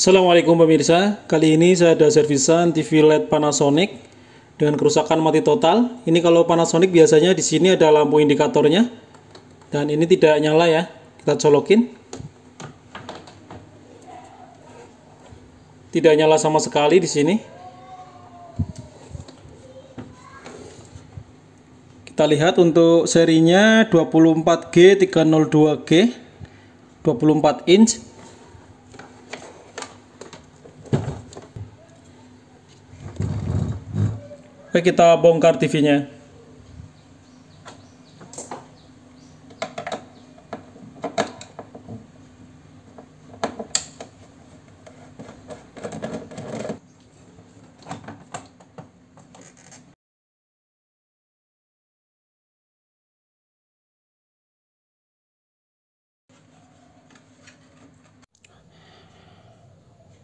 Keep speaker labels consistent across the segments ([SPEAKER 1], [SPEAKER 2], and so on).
[SPEAKER 1] Assalamualaikum pemirsa, kali ini saya ada servisan TV LED Panasonic dengan kerusakan mati total. Ini kalau Panasonic biasanya di sini ada lampu indikatornya dan ini tidak nyala ya. Kita colokin. Tidak nyala sama sekali di sini. Kita lihat untuk serinya 24G 302G 24 inch Oke, kita bongkar TV-nya.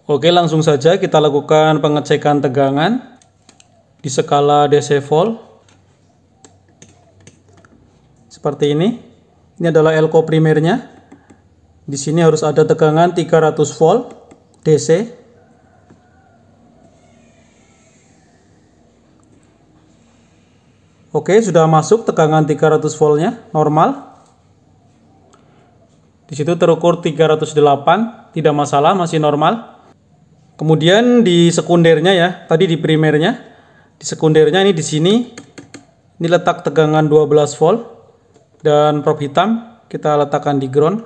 [SPEAKER 1] Oke, langsung saja kita lakukan pengecekan tegangan di skala DC volt seperti ini. Ini adalah elko primernya. Di sini harus ada tegangan 300 volt DC. Oke, sudah masuk tegangan 300 voltnya, normal. Di situ terukur 308, tidak masalah, masih normal. Kemudian di sekundernya ya, tadi di primernya, di sekundernya ini di sini ini letak tegangan 12 volt dan probe hitam kita letakkan di ground.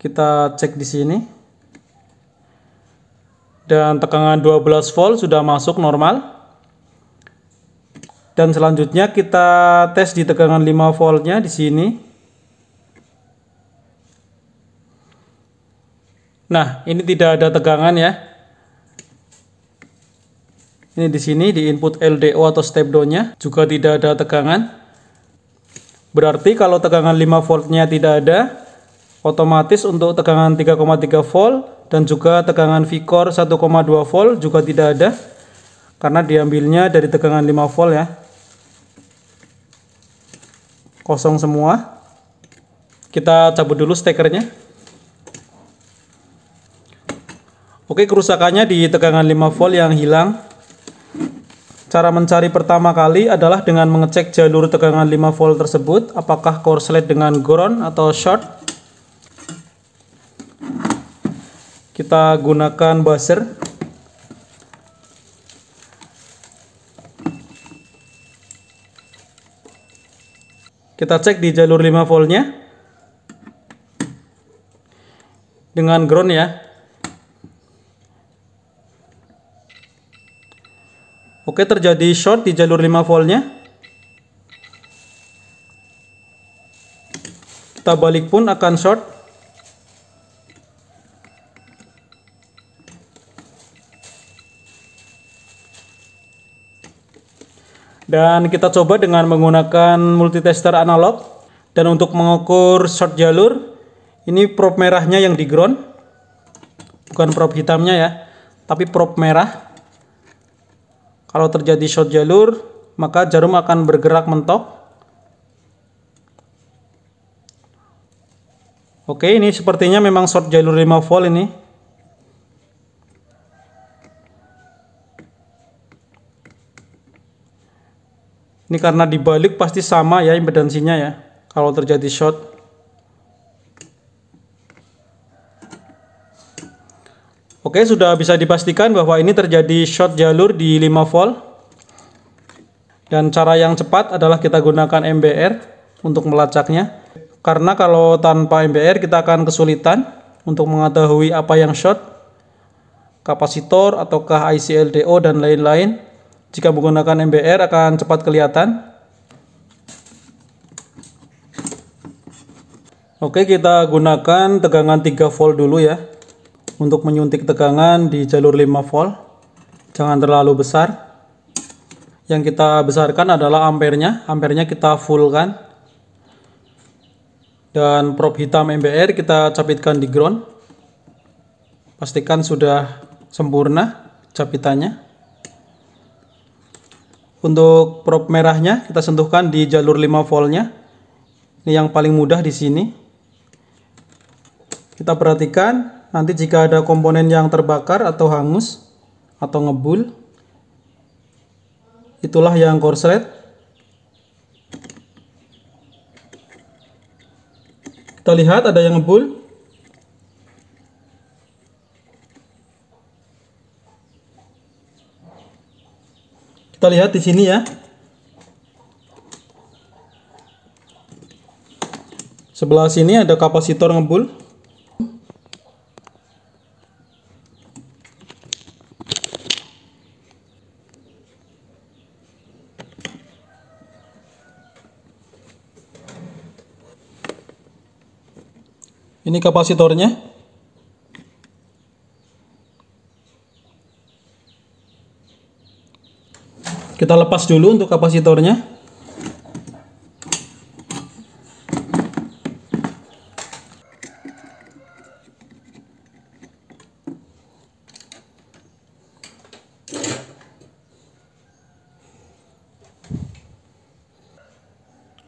[SPEAKER 1] Kita cek di sini. Dan tegangan 12 volt sudah masuk normal. Dan selanjutnya kita tes di tegangan 5 voltnya di sini Nah, ini tidak ada tegangan ya. Ini di sini di input LDO atau step down-nya juga tidak ada tegangan. Berarti kalau tegangan 5 voltnya tidak ada, otomatis untuk tegangan 3,3 volt dan juga tegangan Vcore 1,2 volt juga tidak ada karena diambilnya dari tegangan 5 volt ya. Kosong semua. Kita cabut dulu stekernya. Oke, kerusakannya di tegangan 5 volt yang hilang. Cara mencari pertama kali adalah dengan mengecek jalur tegangan 5 volt tersebut, apakah korslet dengan ground atau short. Kita gunakan buzzer. Kita cek di jalur 5 voltnya. Dengan ground ya, Oke, terjadi short di jalur 5 voltnya. Kita balik pun akan short. Dan kita coba dengan menggunakan multitester analog. Dan untuk mengukur short jalur, ini probe merahnya yang di ground. Bukan probe hitamnya ya, tapi probe merah. Kalau terjadi short jalur, maka jarum akan bergerak mentok. Oke, ini sepertinya memang short jalur 5 volt ini. Ini karena dibalik pasti sama ya impedansinya ya. Kalau terjadi short Oke, sudah bisa dipastikan bahwa ini terjadi short jalur di 5 volt. Dan cara yang cepat adalah kita gunakan MBR untuk melacaknya. Karena kalau tanpa MBR kita akan kesulitan untuk mengetahui apa yang short, kapasitor ataukah IC LDO dan lain-lain. Jika menggunakan MBR akan cepat kelihatan. Oke, kita gunakan tegangan 3 volt dulu ya untuk menyuntik tegangan di jalur 5 volt jangan terlalu besar yang kita besarkan adalah ampernya ampernya kita full kan. dan prop hitam MBR kita capitkan di ground pastikan sudah sempurna capitannya untuk prop merahnya kita sentuhkan di jalur 5 voltnya ini yang paling mudah di sini kita perhatikan Nanti jika ada komponen yang terbakar atau hangus atau ngebul, itulah yang korslet. Kita lihat ada yang ngebul. Kita lihat di sini ya. Sebelah sini ada kapasitor ngebul. Ini kapasitornya. Kita lepas dulu untuk kapasitornya.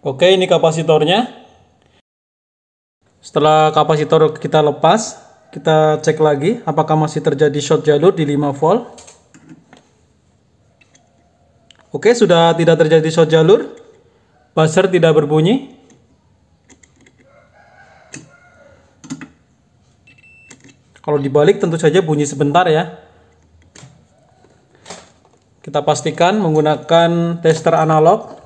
[SPEAKER 1] Oke, ini kapasitornya. Setelah kapasitor kita lepas, kita cek lagi apakah masih terjadi short jalur di 5 volt. Oke, sudah tidak terjadi short jalur. Buzzer tidak berbunyi. Kalau dibalik tentu saja bunyi sebentar ya. Kita pastikan menggunakan tester analog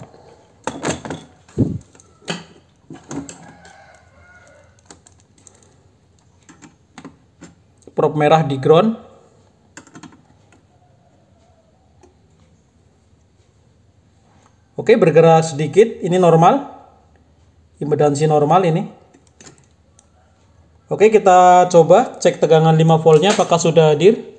[SPEAKER 1] drop merah di ground. Oke, bergerak sedikit. Ini normal. Impedansi normal ini. Oke, kita coba cek tegangan 5 voltnya apakah sudah hadir.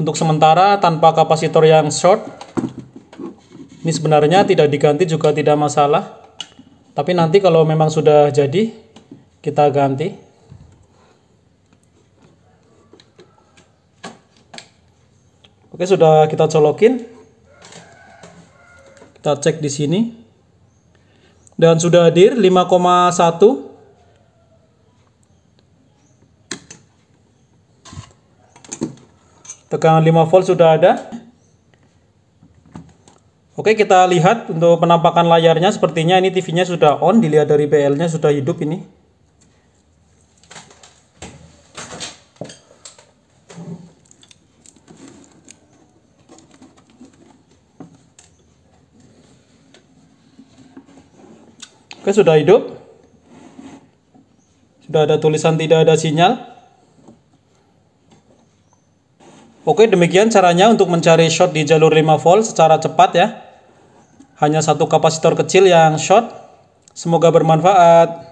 [SPEAKER 1] untuk sementara tanpa kapasitor yang short ini sebenarnya tidak diganti juga tidak masalah tapi nanti kalau memang sudah jadi kita ganti oke sudah kita colokin kita cek di sini dan sudah hadir 5,1 Tekanan 5 volt sudah ada. Oke, kita lihat untuk penampakan layarnya. Sepertinya ini TV-nya sudah on, dilihat dari BL-nya sudah hidup ini. Oke, sudah hidup. Sudah ada tulisan tidak ada sinyal. Oke, demikian caranya untuk mencari short di jalur 5 volt secara cepat ya. Hanya satu kapasitor kecil yang short. Semoga bermanfaat.